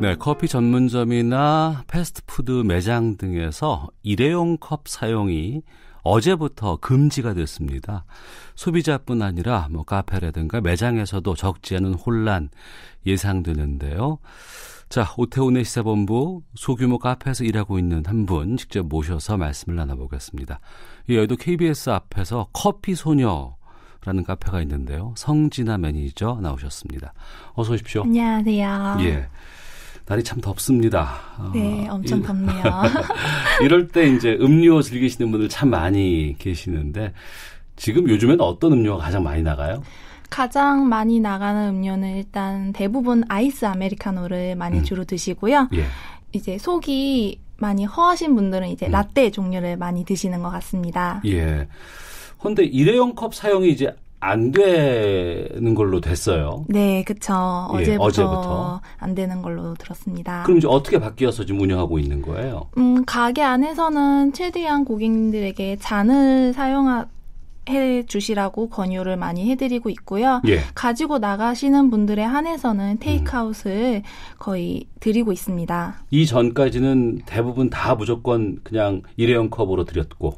네, 커피 전문점이나 패스트푸드 매장 등에서 일회용 컵 사용이 어제부터 금지가 됐습니다. 소비자뿐 아니라 뭐 카페라든가 매장에서도 적지 않은 혼란 예상되는데요. 자, 오태훈의 시사본부 소규모 카페에서 일하고 있는 한 분 직접 모셔서 말씀을 나눠보겠습니다. 예, 여의도 KBS 앞에서 커피 소녀 라는 카페가 있는데요. 성진아 매니저 나오셨습니다. 어서 오십시오. 안녕하세요. 예. 날이 참 덥습니다. 아, 네, 어, 엄청 덥네요. 이럴 때 이제 음료 즐기시는 분들 참 많이 계시는데 지금 요즘에는 어떤 음료가 가장 많이 나가요? 가장 많이 나가는 음료는 일단 대부분 아이스 아메리카노를 많이 음. 주로 드시고요. 예. 이제 속이 많이 허하신 분들은 이제 음. 라떼 종류를 많이 드시는 것 같습니다. 예. 헌데 일회용 컵 사용이 이제 안 되는 걸로 됐어요. 네, 그쵸. 예, 어제부터, 예, 어제부터, 안 되는 걸로 들었습니다. 그럼 이제 어떻게 바뀌어서 지금 운영하고 있는 거예요? 음, 가게 안에서는 최대한 고객님들에게 잔을 사용하, 해 주시라고 권유를 많이 해드리고 있고요. 예. 가지고 나가시는 분들에 한해서는 음. 테이크아웃을 음. 거의 드리고 있습니다. 이 전까지는 대부분 다 무조건 그냥 일회용 컵으로 드렸고.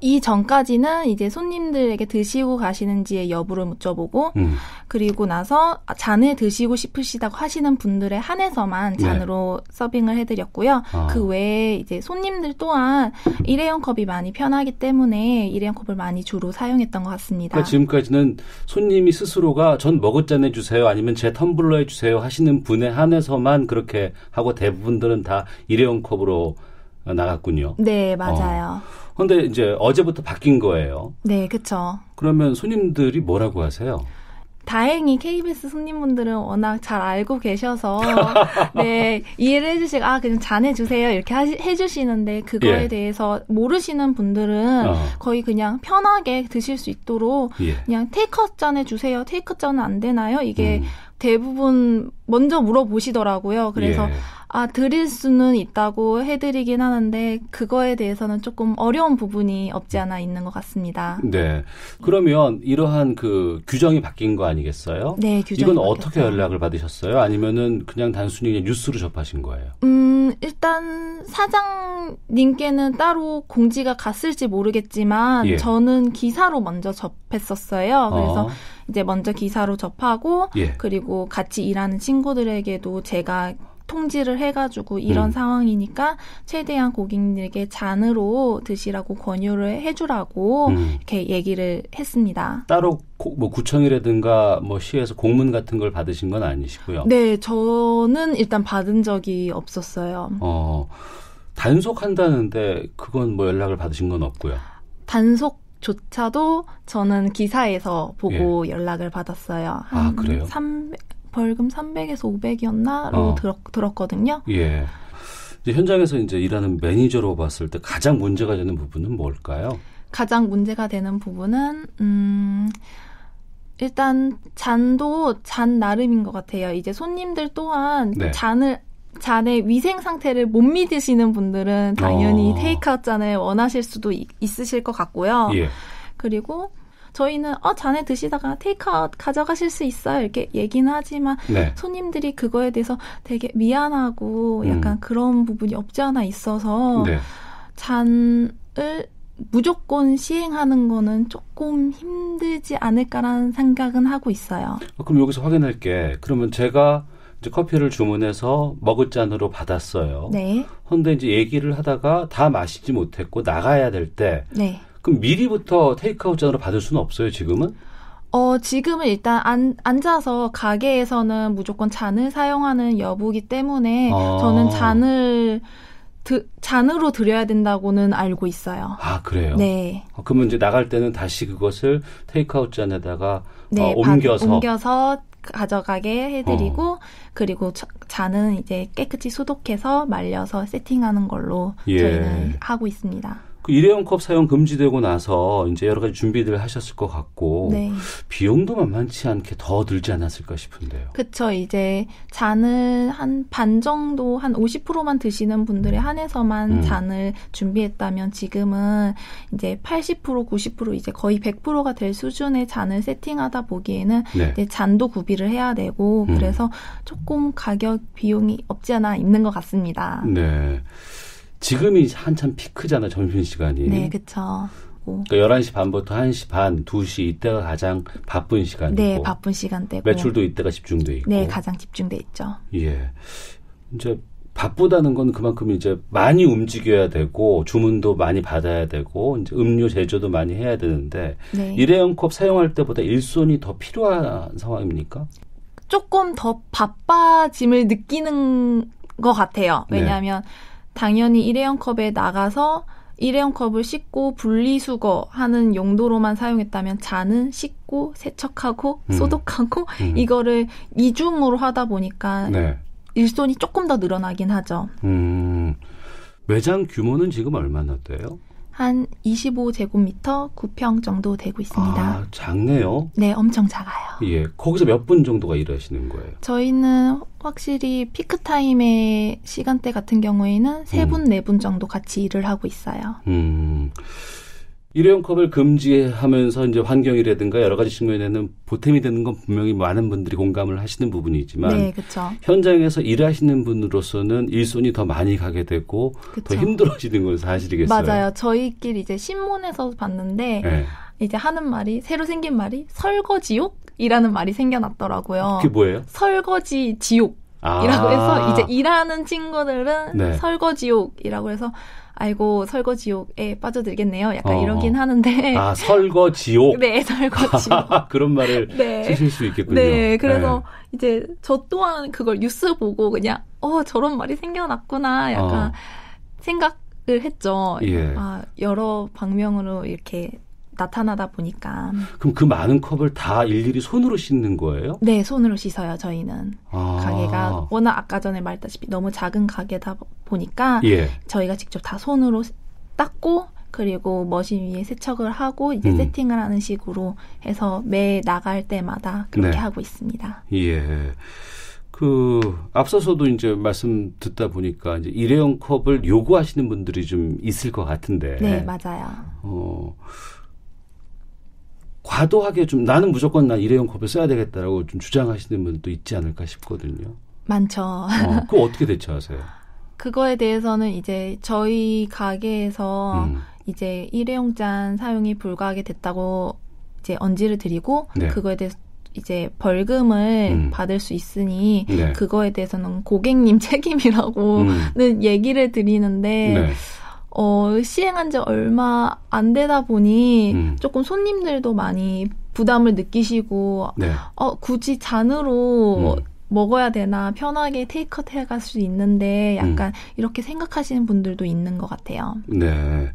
이 전까지는 이제 손님들에게 드시고 가시는지의 여부를 묻혀보고 음. 그리고 나서 잔을 드시고 싶으시다고 하시는 분들에 한해서만 네. 잔으로 네. 서빙을 해드렸고요. 아. 그 외에 이제 손님들 또한 일회용 컵이 많이 편하기 때문에 일회용 컵을 많이 주로 사용했던 것 같습니다. 그러니까 지금까지는 손님이 스스로가 전 머그잔에 주세요 아니면 제 텀블러에 주세요 하시는 분에 한해서만 그렇게 하고 대부분들은 다 일회용 컵으로 나갔군요. 네, 맞아요. 어. 근데 이제 어제부터 바뀐 거예요. 네, 그렇죠. 그러면 손님들이 뭐라고 하세요? 다행히 KBS 손님분들은 워낙 잘 알고 계셔서 네 이해를 해주시고 아 그냥 잘해주세요 이렇게 하시, 해주시는데 그거에 예. 대해서 모르시는 분들은 어. 거의 그냥 편하게 드실 수 있도록 예. 그냥 테이크 잔에 주세요 테이크 잔은 안 되나요 이게 음. 대부분 먼저 물어보시더라고요 그래서 예. 아, 드릴 수는 있다고 해드리긴 하는데 그거에 대해서는 조금 어려운 부분이 없지 않아 있는 것 같습니다. 네. 그러면 이러한 그 규정이 바뀐 거 아니겠어요? 네, 규정. 이건 바뀌었어요. 어떻게 연락을 받으셨어요? 아니면은 그냥 단순히 그냥 뉴스로 접하신 거예요? 음, 일단 사장님께는 따로 공지가 갔을지 모르겠지만 예. 저는 기사로 먼저 접했었어요. 어. 그래서 어. 이제 먼저 기사로 접하고 예. 그리고 같이 일하는 친구들에게도 제가 통지를 해가지고 음. 이런 음. 상황이니까 최대한 고객님에게 잔으로 드시라고 권유를 해주라고 음. 이렇게 얘기를 했습니다. 따로 고, 뭐 구청이라든가 뭐 시에서 공문 같은 걸 받으신 건 아니시고요. 네, 저는 일단 받은 적이 없었어요. 어, 단속한다는데 그건 뭐 연락을 받으신 건 없고요. 단속 조차도 저는 기사에서 보고 예. 연락을 받았어요. 한 아, 그래요? 300, 벌금 300에서 500이었나로 어. 들었, 거든요 예. 이제 현장에서 이제 일하는 매니저로 봤을 때 가장 문제가 되는 부분은 뭘까요? 가장 문제가 되는 부분은 음 일단 잔도 잔 나름인 것 같아요. 이제 손님들 또한 그 네. 잔을 잔의 위생 상태를 못 믿으시는 분들은 당연히 어. 테이크아웃 잔을 원하실 수도 있, 으실것 같고요. 예. 그리고 저희는 어 잔에 드시다가 테이크아웃 가져가실 수 있어요 이렇게 얘기는 하지만 네. 손님들이 그거에 대해서 되게 미안하고 약간 음. 그런 부분이 없지 않아 있어서 네. 잔을 무조건 시행하는 거는 조금 힘들지 않을까라는 생각은 하고 있어요. 어, 그럼 여기서 확인할 게 그러면 제가 이제 커피를 주문해서 먹을 잔으로 받았어요. 네. 근데 이제 얘기를 하다가 다 마시지 못했고 나가야 될때 네. 그럼 미리부터 테이크아웃 잔으로 받을 수는 없어요, 지금은? 어, 지금은 일단 안, 앉아서 가게에서는 무조건 잔을 사용하는 여부기 때문에 아. 저는 잔을 드, 잔으로 드려야 된다고는 알고 있어요. 아, 그래요? 네. 어, 그러면 이제 나갈 때는 다시 그것을 테이크아웃 잔에다가 네, 어, 옮겨서 받, 옮겨서 가져가게 해드리고 어. 그리고 잔은 이제 깨끗이 소독해서 말려서 세팅하는 걸로 예. 저희는 하고 있습니다. 그 일회용 컵 사용 금지되고 나서 이제 여러 가지 준비들 하셨을 것 같고 네. 비용도 만만치 않게 더 들지 않았을까 싶은데요. 그렇죠. 이제 잔을 한 반 정도 한 50%만 드시는 분들에 한해서만 음. 잔을 준비했다면 지금은 이제 80% 90% 이제 거의 100%가 될 수준의 잔을 세팅하다 보기에는 네. 이제 잔도 구비를 해야 되고 음. 그래서 조금 가격 비용이 없지 않아 있는 것 같습니다. 네. 지금이 한참 피크잖아 점심 시간이. 네, 그렇죠. 그러니까 11시 반부터 1시 반, 2시 이때가 가장 바쁜 시간이고. 네, 바쁜 시간대고. 매출도 이때가 집중돼 있고. 네, 가장 집중돼 있죠. 예. 이제 바쁘다는 건 그만큼 이제 많이 움직여야 되고 주문도 많이 받아야 되고 이제 음료 제조도 많이 해야 되는데 네. 일회용 컵 사용할 때보다 일손이 더 필요한 상황입니까? 조금 더 바빠짐을 느끼는 것 같아요. 네. 왜냐하면 네. 당연히 일회용 컵에 나가서 일회용 컵을 씻고 분리수거하는 용도로만 사용했다면 잔은 씻고 세척하고 음. 소독하고 음. 이거를 이중으로 하다 보니까 네. 일손이 조금 더 늘어나긴 하죠. 음. 매장 규모는 지금 얼마나 돼요? 한 25제곱미터 9평 정도 되고 있습니다. 아, 작네요. 네, 엄청 작아요. 예. 거기서 몇 분 정도가 일하시는 거예요? 저희는 확실히 피크 타임의 시간대 같은 경우에는 세 분, 음. 네분 정도 같이 일을 하고 있어요. 음. 일회용 컵을 금지하면서 이제 환경이라든가 여러 가지 측면에는 보탬이 되는 건 분명히 많은 분들이 공감을 하시는 부분이지만 네, 현장에서 일하시는 분으로서는 일손이 더 많이 가게 되고 그쵸. 더 힘들어지는 건 사실이겠어요. 맞아요. 저희끼리 이제 신문에서 봤는데 네. 이제 하는 말이 새로 생긴 말이 설거지욕 이라는 말이 생겨났더라고요. 그게 뭐예요? 설거지 지옥. 이라고 아~ 해서 이제 일하는 친구들은 네. 설거지옥이라고 해서 아이고 설거지옥에 빠져들겠네요. 약간 어. 이러긴 하는데 아 설거지옥 네 설거지옥 그런 말을 네. 쓰실 수 있겠군요. 네, 네. 그래서 네. 이제 저 또한 그걸 뉴스 보고 그냥 어 저런 말이 생겨났구나 약간 어. 생각을 했죠. 예. 아 여러 방면으로 이렇게 나타나다 보니까. 그럼 그 많은 컵을 다 일일이 손으로 씻는 거예요? 네, 손으로 씻어요. 저희는 아. 가게가 워낙 아까 전에 말했다시피 너무 작은 가게다 보니까 예. 저희가 직접 다 손으로 닦고 그리고 머신 위에 세척을 하고 이제 음. 세팅을 하는 식으로 해서 매 나갈 때마다 그렇게 네. 하고 있습니다. 예. 그 앞서서도 이제 말씀 듣다 보니까 이제 일회용 컵을 요구하시는 분들이 좀 있을 것 같은데. 네, 맞아요. 어. 과도하게 좀 나는 무조건 나 일회용 컵을 써야 되겠다라고 좀 주장하시는 분도 있지 않을까 싶거든요. 많죠. 어, 그거 어떻게 대처하세요? 그거에 대해서는 이제 저희 가게에서 음. 이제 일회용 잔 사용이 불가하게 됐다고 이제 언지를 드리고 네. 그거에 대해서 이제 벌금을 음. 받을 수 있으니 네. 그거에 대해서는 고객님 책임이라고는 음. 얘기를 드리는데 네. 어, 시행한 지 얼마 안 되다 보니 음. 조금 손님들도 많이 부담을 느끼시고 네. 어, 굳이 잔으로 음. 먹어야 되나 편하게 테이크아웃 해갈 수 있는데 약간 음. 이렇게 생각하시는 분들도 있는 것 같아요. 네.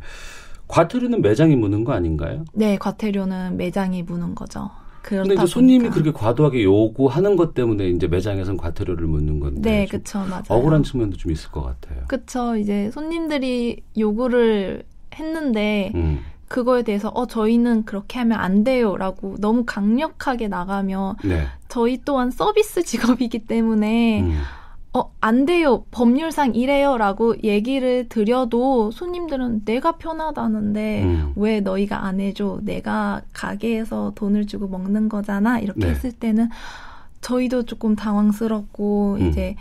과태료는 매장이 무는 거 아닌가요? 네, 과태료는 매장이 무는 거죠. 근데 이제 손님이 그렇게 과도하게 요구하는 것 때문에 이제 매장에선 과태료를 묻는 건데. 네, 그쵸, 맞아요. 억울한 측면도 좀 있을 것 같아요. 그쵸, 이제 손님들이 요구를 했는데, 음. 그거에 대해서, 어, 저희는 그렇게 하면 안 돼요. 라고 너무 강력하게 나가면, 네. 저희 또한 서비스 직업이기 때문에, 음. 어, 안 돼요. 법률상 이래요. 라고 얘기를 드려도 손님들은 내가 편하다는데 음. 왜 너희가 안 해줘? 내가 가게에서 돈을 주고 먹는 거잖아. 이렇게 네. 했을 때는 저희도 조금 당황스럽고 음. 이제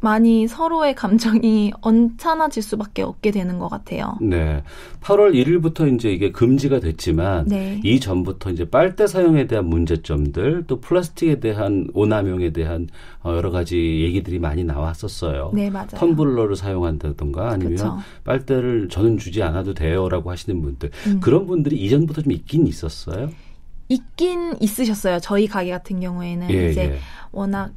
많이 서로의 감정이 언짢아질 수밖에 없게 되는 것 같아요. 네. 8월 1일부터 이제 이게 금지가 됐지만 네. 이전부터 이제 빨대 사용에 대한 문제점들 또 플라스틱에 대한 오남용에 대한 어, 여러 가지 얘기들이 많이 나왔었어요. 네, 맞아요. 텀블러를 사용한다든가 아니면 그쵸. 빨대를 저는 주지 않아도 돼요라고 하시는 분들 음. 그런 분들이 이전부터 좀 있긴 있었어요. 있긴 있으셨어요. 저희 가게 같은 경우에는 예, 이제 예. 워낙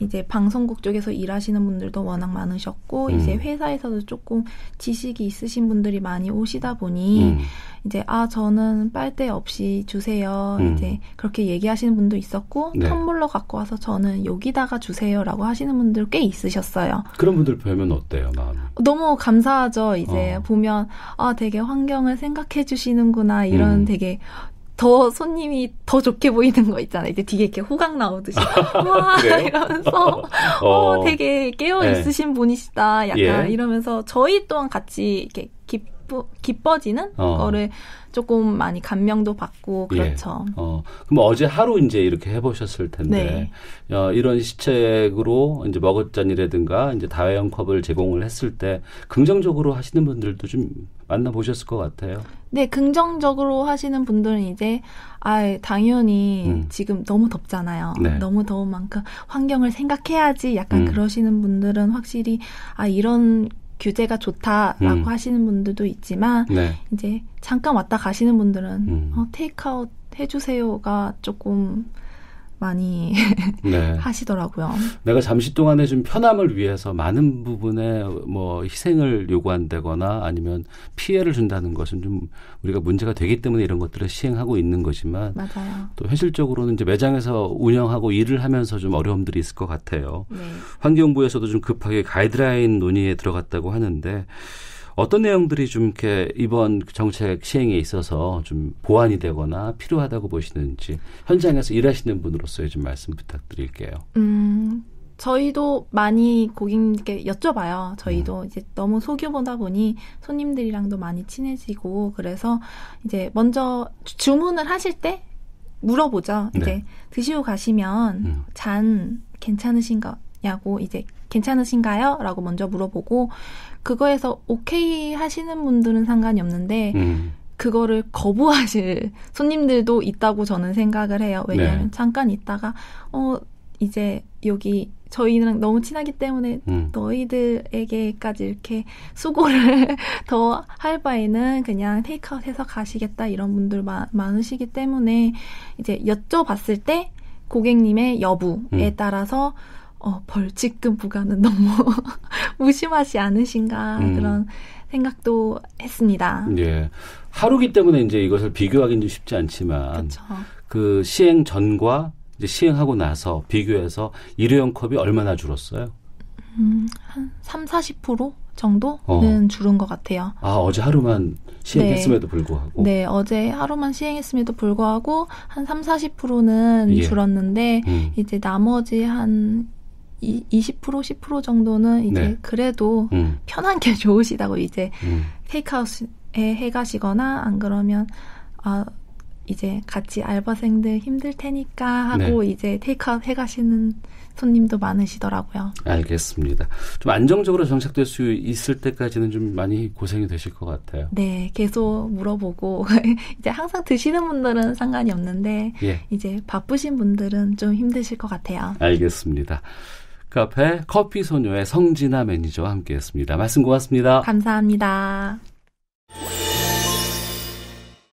이제 방송국 쪽에서 일하시는 분들도 워낙 많으셨고 음. 이제 회사에서도 조금 지식이 있으신 분들이 많이 오시다 보니 음. 이제 아 저는 빨대 없이 주세요 음. 이제 그렇게 얘기하시는 분도 있었고 네. 텀블러 갖고 와서 저는 여기다가 주세요라고 하시는 분들 꽤 있으셨어요. 그런 분들 보면 어때요 마음 너무 감사하죠. 이제 어. 보면 아 되게 환경을 생각해 주시는구나 이런 음. 되게 더 손님이 더 좋게 보이는 거 있잖아요. 이게 뒤에 이렇게 호강 나오듯이 와 이러면서 어, 어 되게 깨어 있으신 네. 분이시다. 약간 예. 이러면서 저희 또한 같이 이렇게 기뻐 기뻐지는 어. 거를 조금 많이 감명도 받고 예. 그렇죠. 예. 어. 그럼 어제 하루 이제 이렇게 해보셨을 텐데 네. 어, 이런 시책으로 이제 머그잔이라든가 이제 다회용 컵을 제공을 했을 때 긍정적으로 하시는 분들도 좀 만나보셨을 것 같아요. 네, 긍정적으로 하시는 분들은 이제 아 당연히 음. 지금 너무 덥잖아요. 네. 너무 더운 만큼 환경을 생각해야지 약간 음. 그러시는 분들은 확실히 아 이런 규제가 좋다라고 음. 하시는 분들도 있지만 네. 이제 잠깐 왔다 가시는 분들은 음. 어, 테이크아웃 해주세요가 조금 많이 네. 하시더라고요. 내가 잠시 동안의 좀 편함을 위해서 많은 부분에 뭐 희생을 요구한다거나 아니면 피해를 준다는 것은 좀 우리가 문제가 되기 때문에 이런 것들을 시행하고 있는 거지만 맞아요. 또 현실적으로는 이제 매장에서 운영하고 일을 하면서 좀 어려움들이 있을 것 같아요. 네. 환경부에서도 좀 급하게 가이드라인 논의에 들어갔다고 하는데 어떤 내용들이 좀 이렇게 이번 정책 시행에 있어서 좀 보완이 되거나 필요하다고 보시는지 현장에서 일하시는 분으로서의 좀 말씀 부탁드릴게요. 음. 저희도 많이 고객님께 여쭤봐요. 저희도 음. 이제 너무 소규모다 보니 손님들이랑도 많이 친해지고 그래서 이제 먼저 주문을 하실 때 물어보죠. 네. 이제 드시고 가시면 음. 잔 괜찮으신가냐고 이제 괜찮으신가요? 라고 먼저 물어보고 그거에서 오케이 하시는 분들은 상관이 없는데 음. 그거를 거부하실 손님들도 있다고 저는 생각을 해요. 왜냐하면 네. 잠깐 있다가 어 이제 여기 저희는 너무 친하기 때문에 음. 너희들에게까지 이렇게 수고를 더 할 바에는 그냥 테이크아웃해서 가시겠다 이런 분들 마, 많으시기 때문에 이제 여쭤봤을 때 고객님의 여부에 음. 따라서 어, 벌칙금 부과는 너무 무심하지 않으신가 음. 그런 생각도 했습니다. 예. 하루기 때문에 이제 이것을 비교하기는 쉽지 않지만 그쵸. 그 시행 전과 이제 시행하고 나서 비교해서 일회용 컵이 얼마나 줄었어요? 음, 한 3, 40% 정도는 어. 줄은 것 같아요. 아, 어제 하루만 시행했음에도 네. 불구하고? 네, 어제 하루만 시행했음에도 불구하고 한 3, 40%는 예. 줄었는데 음. 이제 나머지 한 이, 20% 10% 정도는 이제 네. 그래도 음. 편한 게 좋으시다고 이제 음. 테이크아웃에 해가시거나 안 그러면 아 이제 같이 알바생들 힘들 테니까 하고 네. 이제 테이크아웃 해가시는 손님도 많으시더라고요. 알겠습니다. 좀 안정적으로 정착될 수 있을 때까지는 좀 많이 고생이 되실 것 같아요. 네, 계속 물어보고 이제 항상 드시는 분들은 상관이 없는데 예. 이제 바쁘신 분들은 좀 힘드실 것 같아요. 알겠습니다. 카페 커피 소녀의 성진아 매니저와 함께했습니다. 말씀 고맙습니다. 감사합니다.